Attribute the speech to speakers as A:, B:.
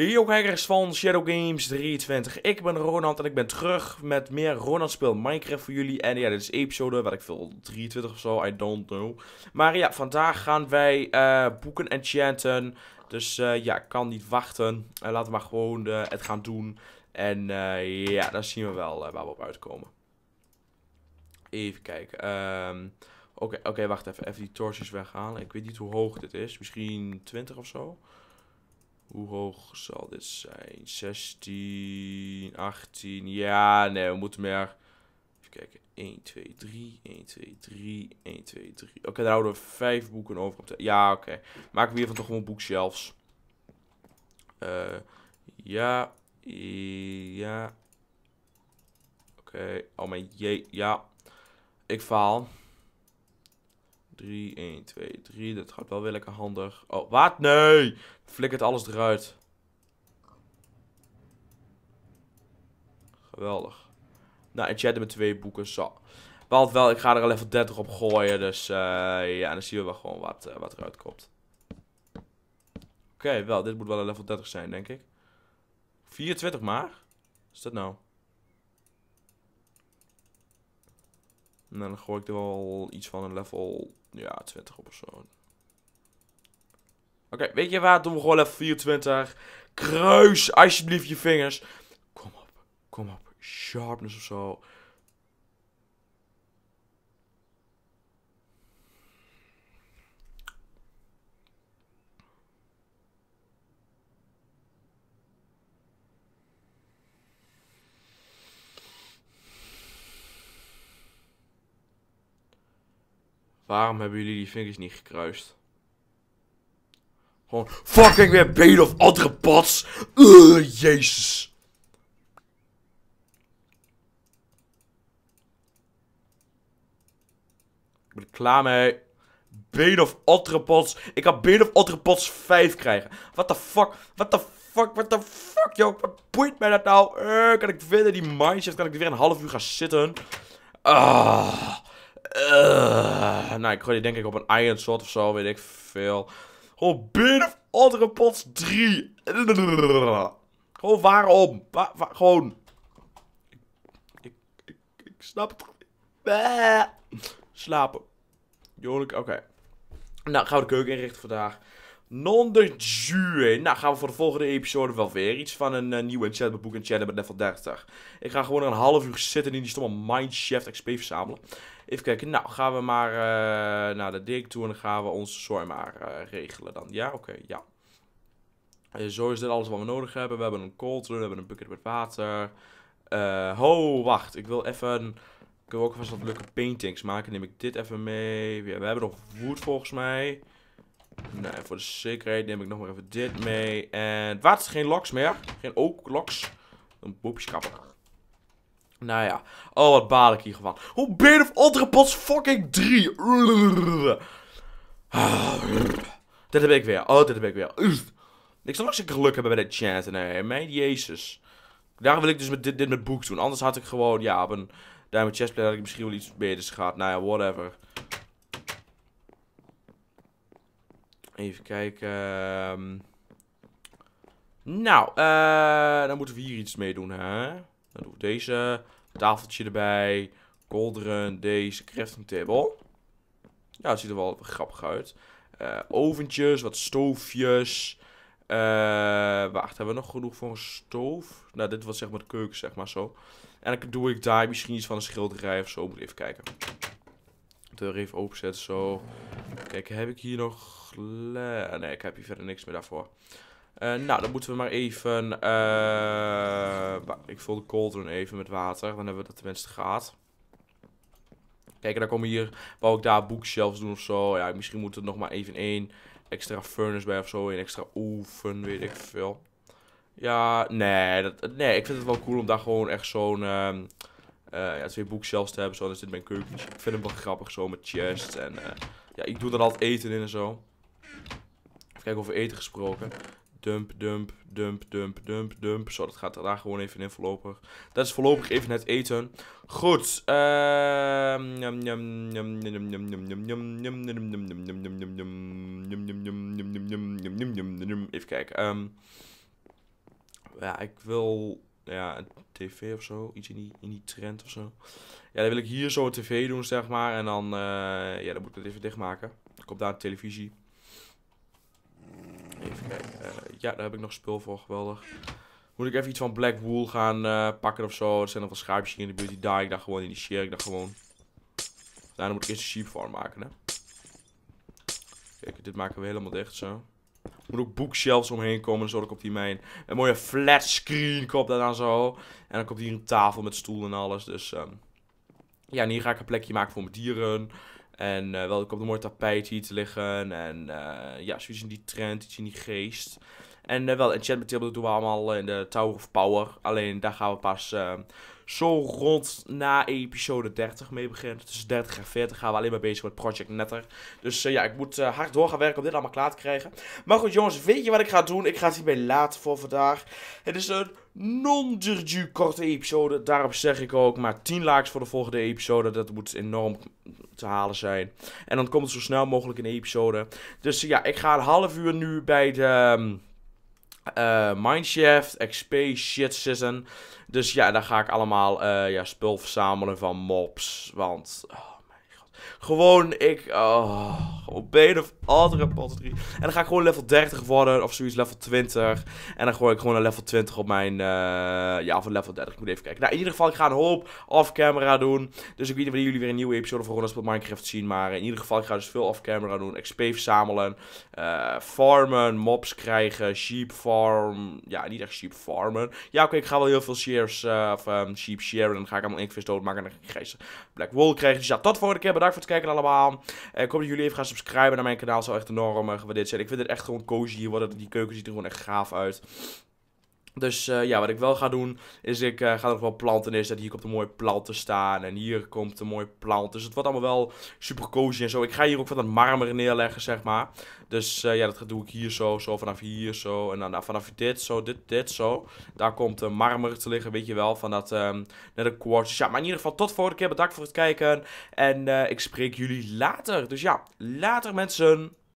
A: Yo kijkers van Shadow Games 23, ik ben Ronald en ik ben terug met meer Ronald speelt Minecraft voor jullie. En ja, dit is episode, wat ik veel, 23 of zo, I don't know. Maar ja, vandaag gaan wij eh, boeken enchanten, dus eh, ja, ik kan niet wachten. Uh, laten we maar gewoon het gaan doen. En ja, dan zien we wel waar we op uitkomen. Even kijken, um, oké, wacht even, even die torches weghalen. Ik weet niet hoe hoog dit is, misschien 20 of zo. Hoe hoog zal dit zijn? 16, 18. Ja, nee, we moeten meer. Even kijken. 1, 2, 3. 1, 2, 3. 1, 2, 3. Oké, okay, daar houden we vijf boeken over. Ja, oké. Okay. Maken we hiervan toch gewoon bookshelves. Uh, eh, ja. Ja. Oké. Oh mijn jee. Ja. Ik faal. 3, 1, 2, 3. Dat gaat wel weer lekker handig. Oh, wat? Nee! Flikkert alles eruit. Geweldig. Nou, en chat met twee boeken. Zo. Wel, wel, ik ga er al level 30 op gooien. Dus uh, ja, dan zien we wel gewoon wat, eh, wat eruit komt. Oké, wel. Dit moet wel een level 30 zijn, denk ik. 24 maar? Wat is dat nou? En dan gooi ik er wel iets van een level ja, 20 op of zo. Oké, weet je waar? Doen we gewoon level 24. Kruis alsjeblieft je vingers. Kom op, kom op. Sharpness of zo. Waarom hebben jullie die vingers niet gekruist? Gewoon fucking weer benen of andere pads. Uh, jezus. Ik ben er klaar mee. Been of Ik ga Been of Atrepods 5 krijgen. What the fuck? What the fuck? What the fuck, joh? Wat boeit mij dat nou? Eh, kan ik verder die mindset? Kan ik weer een half uur gaan zitten? Ah. Eh, nou, ik gooi die denk ik op een iron sword of zo, weet ik veel. Gewoon Beard of Pots 3. Gewoon waarom? gewoon. Ik, ik, ik, snap het. Slapen. Jolik, oké. Nou, gaan we de keuken inrichten vandaag. Non Nou, gaan we voor de volgende episode wel weer iets van een uh, nieuwe enchantment en enchantment met level 30. Ik ga gewoon een half uur zitten in die stomme Mindshift XP verzamelen. Even kijken. Nou, gaan we maar eh, naar de dik toe en dan gaan we onze zorg maar eh, regelen dan. Ja, oké, ja. zo is dit alles wat we nodig hebben. We hebben een cold we hebben een bucket met water. ho, wacht. Ik wil even... Kunnen we ook vast wat leuke paintings maken? Neem ik dit even mee. We hebben nog wood volgens mij. Nee, voor de zekerheid neem ik nog maar even dit mee. En wat? Geen locks meer. Geen ook locks, Een kapper. Nou ja. Oh, wat baal ik gewoon. Hoe ben of Ultrapods fucking 3? Ah. Dit heb ik weer. Oh, dit heb ik weer. Ik zal nog zeker geluk hebben bij de chant. Nee, mijn jezus. Daarom wil ik dus met dit, dit met boek doen. Anders had ik gewoon, ja, op een diamond chessplay had ik misschien wel iets beters gehad. Nou ja, whatever. Even kijken. Ehm. Nou, eh, dan moeten we hier iets mee doen, hè? Dan doen we deze tafeltje erbij. Cauldron, deze crafting table. Ja, het ziet er wel grappig uit. Eh, oventjes, wat stoofjes. Eh, wacht, hebben we nog genoeg voor een stoof? Nou, dit was zeg maar de keuken, zeg maar zo. En dan doe ik daar misschien iets van een schilderij of zo. Moet even kijken de reef openzet. Zo. Kijk, heb ik hier nog... Nee, ik heb hier verder niks meer daarvoor. Eh, nou, dan moeten we maar even... Eh, ik vul de cauldron even met water. Dan hebben we dat tenminste gehad. Kijk, dan komen hier... Wou ik daar bookshelves doen of zo. Ja, misschien moet er nog maar even één extra furnace bij of zo. Een extra oven, weet ik veel. Ja, nee. Dat, nee, ik vind het wel cool om daar gewoon echt zo'n... Ehm, ja, twee boekshelves te hebben. Zo, dan zit mijn keuken. Ik vind hem wel grappig zo met chests. En ja, ik doe er altijd eten in en zo. Even kijken over eten gesproken. Dump, dump, dump, dump, dump, dump. Zo, dat gaat er daar gewoon even in voorlopig. Dat is voorlopig even het eten. Goed. Even kijken. Ja, ik wil nou ja een tv of zo. Iets in die, in die trend of zo. Ja, dan wil ik hier zo een tv doen, zeg maar. En dan, eh, ja, dan moet ik het even dichtmaken. Ik komt daar een televisie. Even kijken. Eh, ja, daar heb ik nog spul voor. Geweldig. Moet ik even iets van Black Wool gaan eh, pakken of zo. Er zijn nog wel schaapjes hier in de buurt die daar. Ik dacht gewoon in die share. Ik daar gewoon... Daarna moet ik eerst een sheep farm maken, hè. Kijk, dit maken we helemaal dicht, zo. Er moet ook bookshelves omheen komen, dus ik op die mijn Een mooie flat screen komt daarna zo. En dan komt hier een tafel met stoel en alles. Dus um, ja, en hier ga ik een plekje maken voor mijn dieren. En uh, wel, ik op een mooi tapijt hier te liggen. En eh, ja, zoiets in die trend, iets in die geest. En eh, wel enchantment table doen we allemaal eh, in de Tower of Power. Alleen daar gaan we pas eh, zo rond na episode 30 mee beginnen. Tussen 30 en 40 gaan we alleen maar bezig met Project Netter. Dus ja, ik moet hard door gaan werken om dit allemaal klaar te krijgen. Maar goed jongens, weet je wat ik ga doen? Ik ga het hierbij laten voor vandaag. Het is een non korte episode. daarop zeg ik ook maar 10 likes voor de volgende episode. Dat moet enorm te halen zijn. En dan komt het zo snel mogelijk de episode. Dus ja, ik ga een half uur nu bij de... Ehm, uh, eh, Mineshaft, XP, shit season. Dus ja, daar ga ik allemaal eh, ja, spul verzamelen van mobs. Want oh, gewoon, ik... Oh, op een of andere batterie. En dan ga ik gewoon level 30 worden of zoiets, level 20. En dan gooi ik gewoon een level 20 op mijn... Eh, ja, of level 30. Ik moet even kijken. Nou, in ieder geval, ik ga een hoop off-camera doen. Dus ik weet niet wanneer jullie weer een nieuwe episode van Ronald Minecraft zien. Maar in ieder geval, ik ga dus veel off-camera doen. XP verzamelen. Eh, farmen, mobs krijgen, sheep farm. Ja, niet echt sheep farmen. Ja, oké, ik ga wel heel veel shares uh, of ehm, sheep share En dan ga ik allemaal inkvis doodmaken en dan ga ik grijze black wool krijgen. Dus ja, tot volgende keer. Bedankt bedankt voor het kijken allemaal. Eh, ik hoop dat jullie even gaan subscriben naar mijn kanaal. Dat zou echt enorm eh, gewaardeerd zijn. Ik vind het echt gewoon cozy hier worden. Die keuken ziet er gewoon echt gaaf uit. Dus eh, ja, wat ik wel ga doen, is ik uh, ga nog wel planten neerzetten. Hier komt een mooie plant te staan en hier komt een mooie plant. Dus het wordt allemaal wel super cozy en zo. Ik ga hier ook van dat marmer neerleggen, zeg maar. Dus eh, ja, dat doe ik hier zo, zo, vanaf hier zo. En dan nou, vanaf dit zo, dit, dit zo. Daar komt marmer te liggen, weet je wel, van dat ehm, net een quartz. Dus ja, maar in ieder geval tot volgende keer. Bedankt voor het kijken en ik spreek jullie later. Dus ja, later mensen.